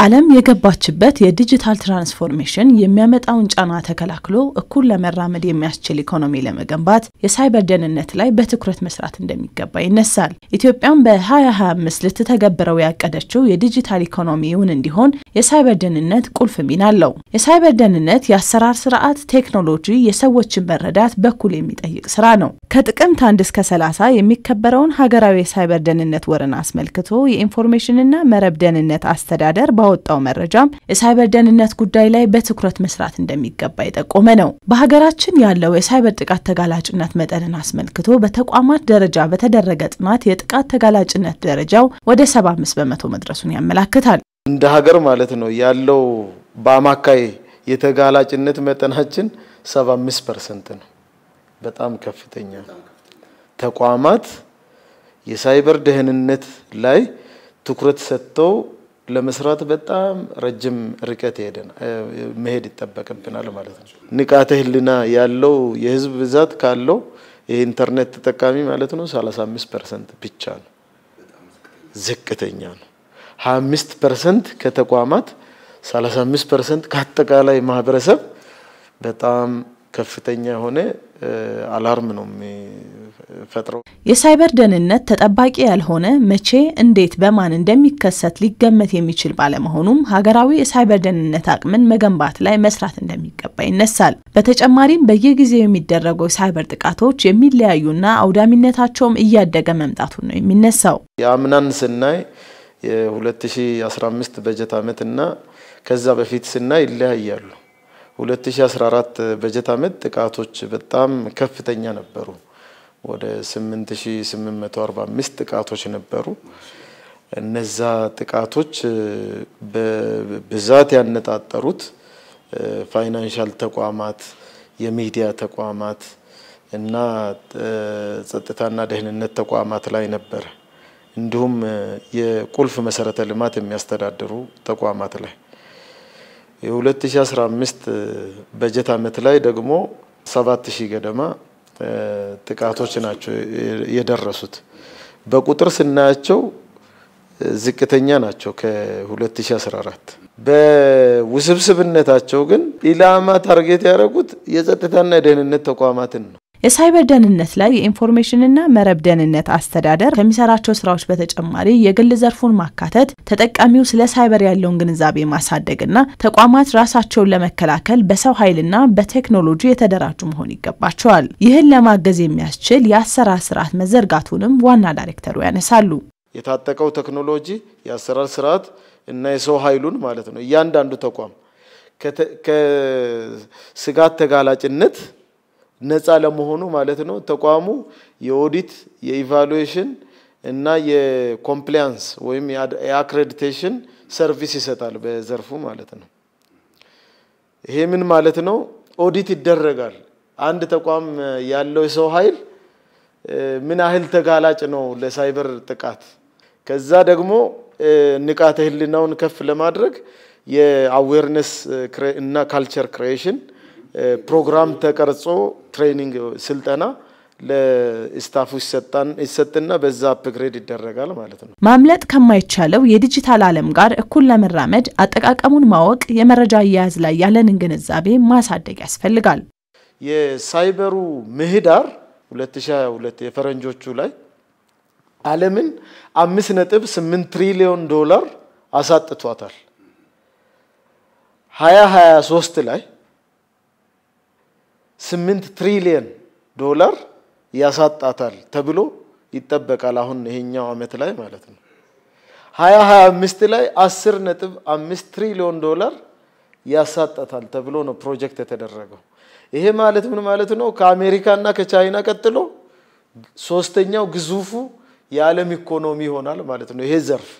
ዓለም የገባችበት የዲጂታል ትራንስፎርሜሽን የሚያመጣውን ጫና ተከላክሎ እኩል ለመራመድ የሚያስችል ኢኮኖሚ ለመገንባት የሳይበር ደህንነት ላይ በትኩረት መስራት እንደሚገባ ይነሳል። ኢትዮጵያም በ2025 ልትተገብረው ያቀደችው የዲጂታል ኢኮኖሚ እውን እንዲሆን የሳይበር ደህንነት ቁልፍ ሚና አለው። የሳይበር ደህንነት የአሰራር ስርዓት፣ ቴክኖሎጂ፣ የሰዎችን መረዳት በኩል የሚጠይቅ ስራ ነው። ከጥቅምት አንድ እስከ 30 የሚከበረውን ሀገራዊ የሳይበር ደህንነት ወርን አስመልክቶ የኢንፎርሜሽንና መረብ ደህንነት አስተዳደር ባወጣው መረጃም የሳይበር ደህንነት ጉዳይ ላይ በትኩረት መስራት እንደሚገባ የጠቆመ ነው። በሀገራችን ያለው የሳይበር ጥቃት ተጋላጭነት የጥቃት መጠንን አስመልክቶ በተቋማት ደረጃ በተደረገ ጥናት የጥቃት ተጋላጭነት ደረጃው ወደ 75 በመቶ መድረሱን ያመላክታል። እንደ ሀገር ማለት ነው ያለው በአማካይ የተጋላጭነት መጠናችን 75 ፐርሰንት ነው። በጣም ከፍተኛ ተቋማት የሳይበር ደህንነት ላይ ትኩረት ሰጥተው ለመስራት በጣም ረጅም ርቀት ሄደን መሄድ ይጠበቅብናል ማለት ነው። ንቃተ ህሊና ያለው የህዝብ ብዛት ካለው የኢንተርኔት ተጠቃሚ ማለት ነው 35 ፐርሰንት ብቻ ነው፣ ዝቅተኛ ነው። 25 ፐርሰንት ከተቋማት 35 ፐርሰንት ከአጠቃላይ ማህበረሰብ በጣም ከፍተኛ የሆነ አላርም ነው ፈጥሮ የሳይበር ደህንነት ተጠባቂ ያልሆነ መቼ፣ እንዴት፣ በማን እንደሚከሰት ሊገመት የሚችል ባለመሆኑም ሀገራዊ የሳይበር ደህንነት አቅምን መገንባት ላይ መስራት እንደሚገባ ይነሳል። በተጨማሪም በየጊዜው የሚደረጉ የሳይበር ጥቃቶች የሚለያዩና አውዳሚነታቸውም እያደገ መምጣቱን ነው የሚነሳው። የአምናን ስናይ የ2015 በጀት እና ከዛ በፊት ስናይ ይለያያሉ። 2014 በጀት ዓመት ጥቃቶች በጣም ከፍተኛ ነበሩ። ወደ 8845 ጥቃቶች ነበሩ። እነዛ ጥቃቶች በብዛት ያነጣጠሩት ፋይናንሻል ተቋማት፣ የሚዲያ ተቋማት እና ጸጥታና ደህንነት ተቋማት ላይ ነበረ። እንዲሁም የቁልፍ መሰረተ ልማት የሚያስተዳድሩ ተቋማት ላይ የ2015 በጀት ዓመት ላይ ደግሞ 7000 ገደማ ጥቃቶች ናቸው የደረሱት። በቁጥር ስናያቸው ዝቅተኛ ናቸው ከ2014 በውስብስብነታቸው ግን ኢላማ ታርጌት ያደረጉት የጸጥታና የደህንነት ተቋማትን ነው። የሳይበር ደህንነት ላይ የኢንፎርሜሽንና መረብ ደህንነት አስተዳደር ከሚሰራቸው ስራዎች በተጨማሪ የግል ዘርፉን ማካተት፣ ተጠቃሚው ስለ ሳይበር ያለውን ግንዛቤ ማሳደግና ተቋማት ራሳቸውን ለመከላከል በሰው ኃይልና በቴክኖሎጂ የተደራጁ መሆን ይገባቸዋል። ይህን ለማገዝ የሚያስችል የአሰራር ስርዓት መዘርጋቱንም ዋና ዳይሬክተሩ ያነሳሉ። የታጠቀው ቴክኖሎጂ የአሰራር ስርዓት እና የሰው ኃይሉን ማለት ነው እያንዳንዱ ተቋም ከስጋት ተጋላጭነት ነፃ ለመሆኑ ማለት ነው። ተቋሙ የኦዲት የኢቫሉዌሽን እና የኮምፕላያንስ ወይም የአክሬዲቴሽን ሰርቪስ ይሰጣል በዘርፉ ማለት ነው። ይሄ ምን ማለት ነው? ኦዲት ይደረጋል። አንድ ተቋም ያለው የሰው ኃይል ምን ያህል ተጋላጭ ነው ለሳይበር ጥቃት፣ ከዛ ደግሞ ንቃተ ህልናውን ከፍ ለማድረግ የአዌርነስ እና ካልቸር ክሬሽን ፕሮግራም ተቀርጾ ትሬኒንግ ስልጠና ለስታፉ ይሰጥና በዛ አፕግሬድ ይደረጋል ማለት ነው። ማምለጥ ከማይቻለው የዲጂታል ዓለም ጋር እኩል ለመራመድ አጠቃቀሙን ማወቅ፣ የመረጃ አያያዝ ላይ ያለንን ግንዛቤ ማሳደግ ያስፈልጋል። የሳይበሩ ምህዳር 2022 የፈረንጆቹ ላይ ዓለምን አምስት ነጥብ ስምንት ትሪሊዮን ዶላር አሳጥቷታል። 2023 ላይ ስምንት ትሪሊየን ዶላር ያሳጣታል ተብሎ ይጠበቃል። አሁን ይሄኛው አመት ላይ ማለት ነው። ሀያ ሀያ አምስት ላይ አስር ነጥብ አምስት ትሪሊዮን ዶላር ያሳጣታል ተብሎ ነው ፕሮጀክት የተደረገው። ይሄ ማለት ምን ማለት ነው? ከአሜሪካ እና ከቻይና ቀጥሎ ሶስተኛው ግዙፉ የዓለም ኢኮኖሚ ይሆናል ማለት ነው ይሄ ዘርፍ